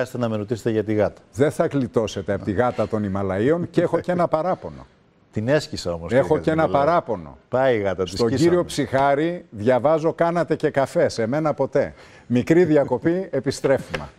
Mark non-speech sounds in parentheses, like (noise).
Χρειάζεται να με ρωτήσετε για τη γάτα. Δεν θα κλειτώσετε από τη γάτα των Ιμαλαίων και έχω και ένα παράπονο. (laughs) Την έσκησα όμως. Έχω και ένα παράπονο. Πάει η γάτα Στον κύριο Ψυχάρη διαβάζω κάνατε και καφές. Σε μένα ποτέ. Μικρή διακοπή, (laughs) επιστρέφουμε.